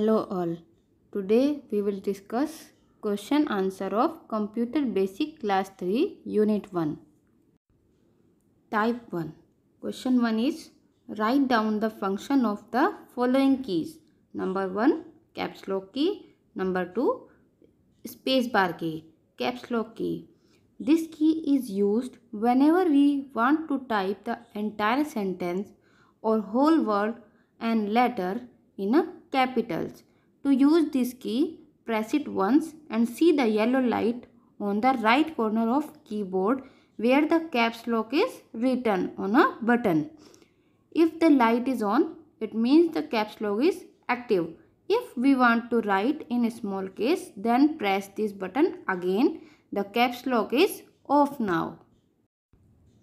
Hello all. Today we will discuss question answer of Computer Basic Class 3 Unit 1. Type 1. Question 1 is write down the function of the following keys. Number 1 caps lock key. Number 2 space bar key. Caps lock key. This key is used whenever we want to type the entire sentence or whole word and letter in a capitals. To use this key, press it once and see the yellow light on the right corner of keyboard where the caps lock is written on a button. If the light is on, it means the caps lock is active. If we want to write in small case, then press this button again. The caps lock is off now.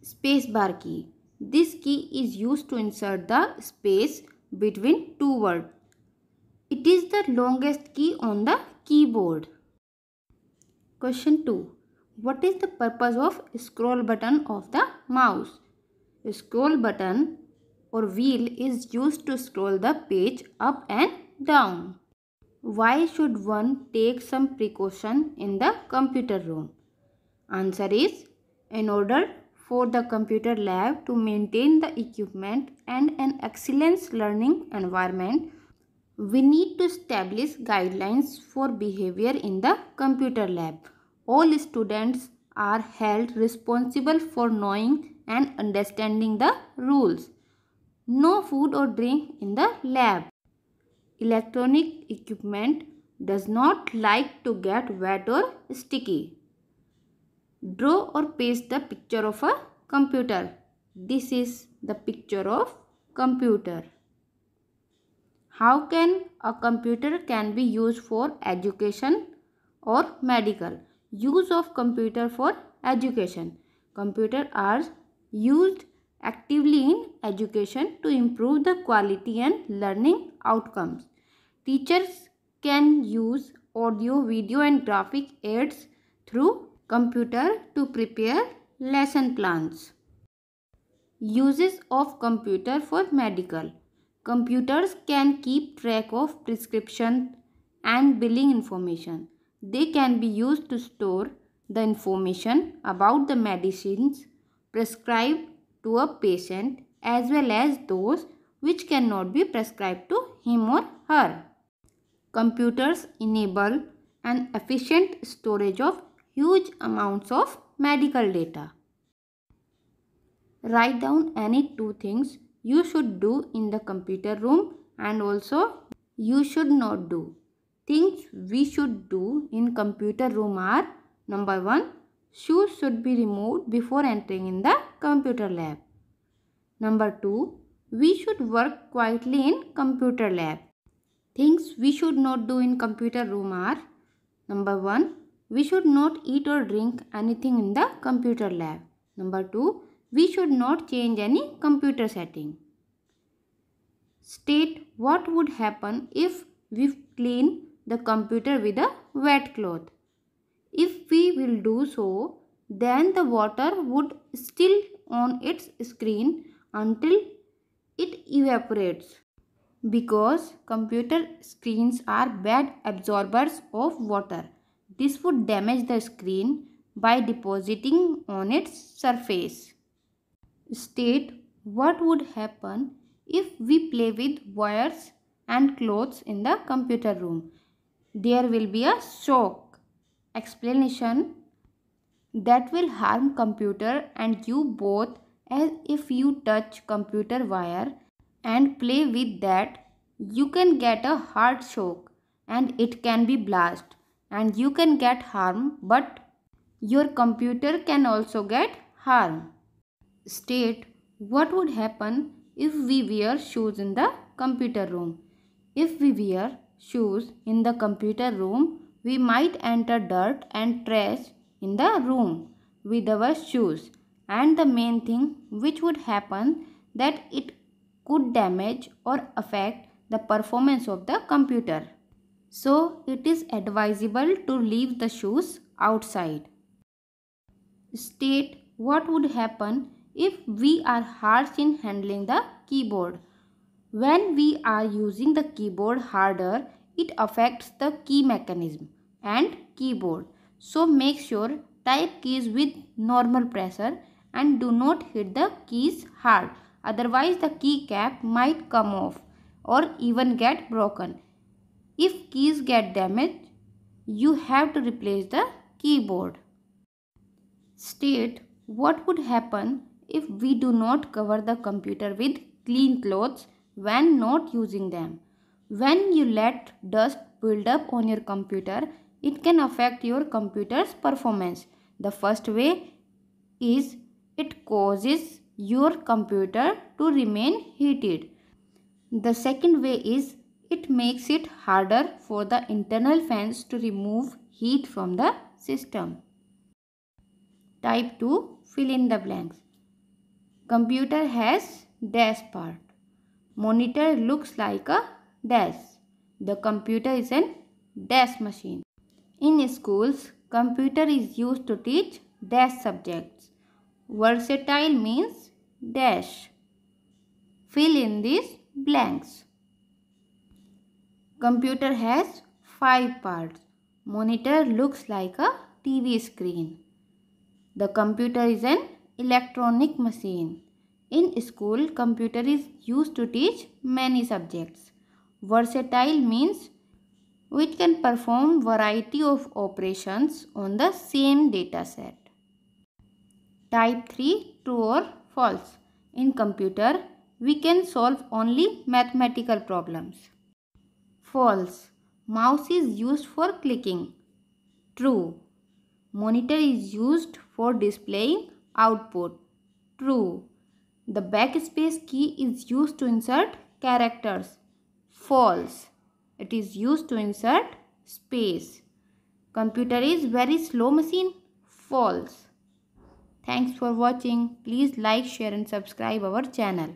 Spacebar key. This key is used to insert the space between two words. It is the longest key on the keyboard. Question 2. What is the purpose of scroll button of the mouse? A scroll button or wheel is used to scroll the page up and down. Why should one take some precaution in the computer room? Answer is in order for the computer lab to maintain the equipment and an excellence learning environment we need to establish guidelines for behavior in the computer lab. All students are held responsible for knowing and understanding the rules. No food or drink in the lab. Electronic equipment does not like to get wet or sticky. Draw or paste the picture of a computer. This is the picture of computer how can a computer can be used for education or medical use of computer for education computer are used actively in education to improve the quality and learning outcomes teachers can use audio video and graphic aids through computer to prepare lesson plans uses of computer for medical Computers can keep track of prescription and billing information. They can be used to store the information about the medicines prescribed to a patient as well as those which cannot be prescribed to him or her. Computers enable an efficient storage of huge amounts of medical data. Write down any two things you should do in the computer room and also you should not do. Things we should do in computer room are number 1 shoes should be removed before entering in the computer lab. Number 2 we should work quietly in computer lab. Things we should not do in computer room are Number 1 we should not eat or drink anything in the computer lab. Number 2 we should not change any computer setting. State what would happen if we clean the computer with a wet cloth. If we will do so, then the water would still on its screen until it evaporates because computer screens are bad absorbers of water. This would damage the screen by depositing on its surface state what would happen if we play with wires and clothes in the computer room. There will be a shock explanation that will harm computer and you both as if you touch computer wire and play with that you can get a hard shock and it can be blast and you can get harm but your computer can also get harm state what would happen if we wear shoes in the computer room. If we wear shoes in the computer room, we might enter dirt and trash in the room with our shoes. And the main thing which would happen that it could damage or affect the performance of the computer. So it is advisable to leave the shoes outside. State what would happen if we are harsh in handling the keyboard. When we are using the keyboard harder, it affects the key mechanism and keyboard. So make sure type keys with normal pressure and do not hit the keys hard. Otherwise the key cap might come off or even get broken. If keys get damaged, you have to replace the keyboard. State what would happen if we do not cover the computer with clean clothes when not using them. When you let dust build up on your computer, it can affect your computer's performance. The first way is it causes your computer to remain heated. The second way is it makes it harder for the internal fans to remove heat from the system. Type 2 fill in the blanks. Computer has dash part. Monitor looks like a dash. The computer is an dash machine. In schools, computer is used to teach dash subjects. Versatile means dash. Fill in these blanks. Computer has five parts. Monitor looks like a TV screen. The computer is an electronic machine. In school, computer is used to teach many subjects. Versatile means which can perform variety of operations on the same data set. Type 3 true or false. In computer, we can solve only mathematical problems. False. Mouse is used for clicking. True. Monitor is used for displaying output true the backspace key is used to insert characters false it is used to insert space computer is very slow machine false thanks for watching please like share and subscribe our channel